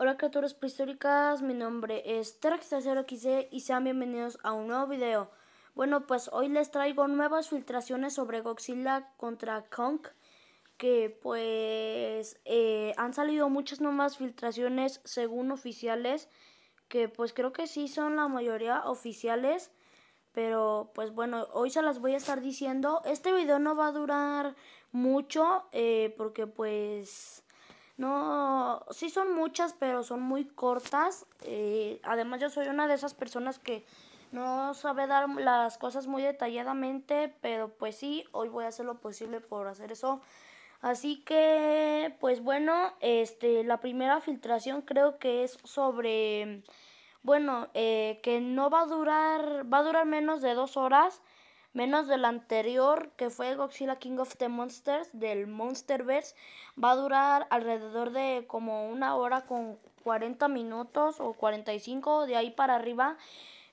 Hola criaturas prehistóricas, mi nombre es trax 0 xd y sean bienvenidos a un nuevo video. Bueno, pues hoy les traigo nuevas filtraciones sobre Godzilla contra Kong, que pues eh, han salido muchas nuevas filtraciones según oficiales, que pues creo que sí son la mayoría oficiales, pero pues bueno, hoy se las voy a estar diciendo. Este video no va a durar mucho, eh, porque pues no sí son muchas, pero son muy cortas. Eh, además, yo soy una de esas personas que no sabe dar las cosas muy detalladamente, pero pues sí, hoy voy a hacer lo posible por hacer eso. Así que, pues bueno, este, la primera filtración creo que es sobre, bueno, eh, que no va a durar, va a durar menos de dos horas menos del anterior que fue Godzilla King of the Monsters del Monsterverse. Va a durar alrededor de como una hora con 40 minutos o 45 de ahí para arriba.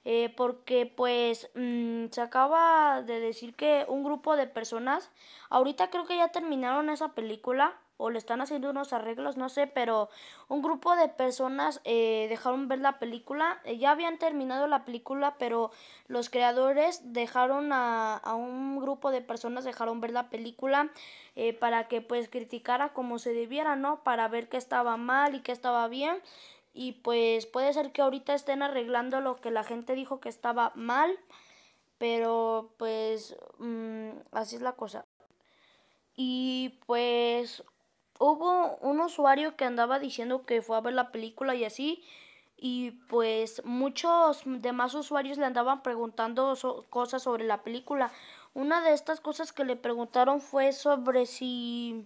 Eh, porque pues mm, se acaba de decir que un grupo de personas, ahorita creo que ya terminaron esa película, o le están haciendo unos arreglos, no sé, pero un grupo de personas eh, dejaron ver la película. Eh, ya habían terminado la película, pero los creadores dejaron a, un grupo de personas, dejaron ver la película eh, para que pues criticara como se debiera, ¿no? Para ver qué estaba mal y qué estaba bien. Y pues puede ser que ahorita estén arreglando lo que la gente dijo que estaba mal, pero pues mm, así es la cosa. Y pues hubo un usuario que andaba diciendo que fue a ver la película y así. Y pues muchos demás usuarios le andaban preguntando cosas sobre la película. Una de estas cosas que le preguntaron fue sobre si,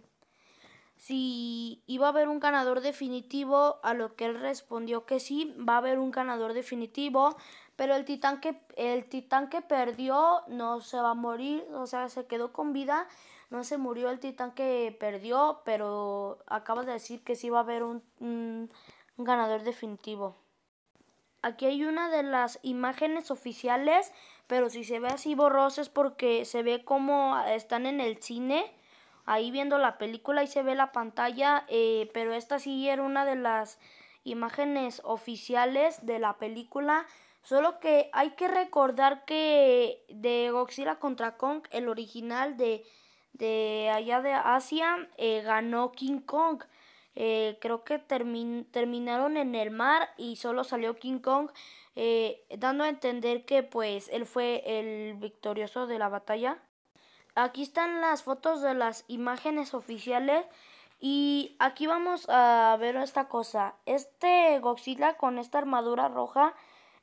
si iba a haber un ganador definitivo, a lo que él respondió que sí, va a haber un ganador definitivo, pero el titán que, el titán que perdió no se va a morir, o sea, se quedó con vida, no se murió el titán que perdió, pero acaba de decir que sí va a haber un, ganador definitivo. Aquí hay una de las imágenes oficiales, pero si se ve así borrosa es porque se ve como están en el cine, ahí viendo la película y se ve la pantalla, eh, pero esta sí era una de las imágenes oficiales de la película Solo que hay que recordar que de Godzilla contra Kong, el original de, allá de Asia, eh, ganó King Kong. Eh, creo que terminaron en el mar y solo salió King Kong, eh, dando a entender que pues él fue el victorioso de la batalla. Aquí están las fotos de las imágenes oficiales y aquí vamos a ver esta cosa. Este Godzilla con esta armadura roja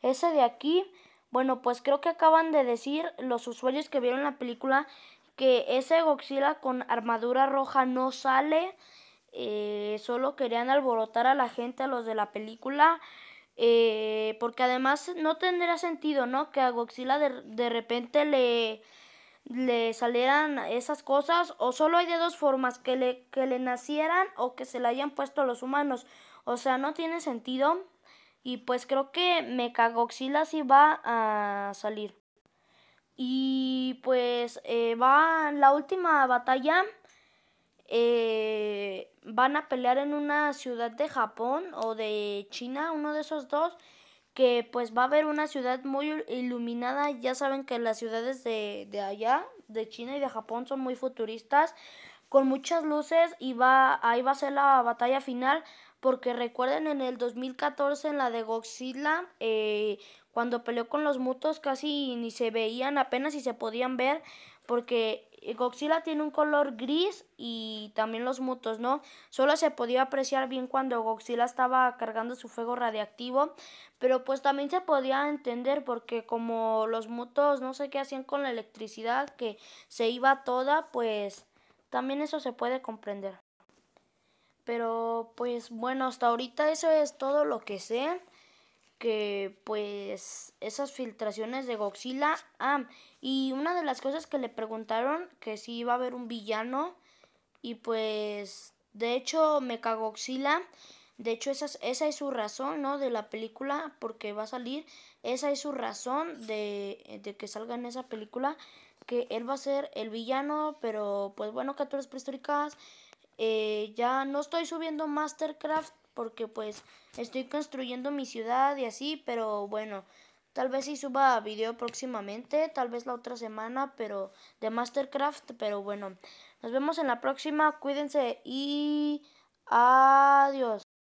ese de aquí, bueno, pues creo que acaban de decir los usuarios que vieron la película que ese Godzilla con armadura roja no sale. Eh, solo querían alborotar a la gente, a los de la película. Eh, porque además no tendría sentido, ¿no? Que a Godzilla de, repente le, le salieran esas cosas. O solo hay de dos formas, que le, que le nacieran o que se le hayan puesto los humanos. O sea, no tiene sentido. Y pues creo que Mecagoxila sí va a salir. Y pues eh, va la última batalla. Eh, van a pelear en una ciudad de Japón o de China, uno de esos dos, que pues va a haber una ciudad muy iluminada. Ya saben que las ciudades de, de allá, de China y de Japón, son muy futuristas, con muchas luces y va, ahí va a ser la batalla final porque recuerden en el 2014 en la de Godzilla, eh, cuando peleó con los mutos casi ni se veían, apenas si se podían ver, porque eh, Godzilla tiene un color gris y también los mutos, ¿no? Solo se podía apreciar bien cuando Godzilla estaba cargando su fuego radiactivo, pero pues también se podía entender porque como los mutos no sé qué hacían con la electricidad que se iba toda, pues también eso se puede comprender. Pero pues bueno, hasta ahorita eso es todo lo que sé. Que pues esas filtraciones de Godzilla. Ah, y una de las cosas que le preguntaron que si iba a haber un villano. Y pues de hecho Mechagodzilla. De hecho esa, es su razón, ¿no? De la película porque va a salir. Esa es su razón de, de que salga en esa película que él va a ser el villano, pero pues bueno, capturas prehistóricas. Eh, ya no estoy subiendo Mastercraft porque pues estoy construyendo mi ciudad y así, pero bueno, tal vez sí suba video próximamente, tal vez la otra semana, pero de Mastercraft, pero bueno, nos vemos en la próxima, cuídense y adiós.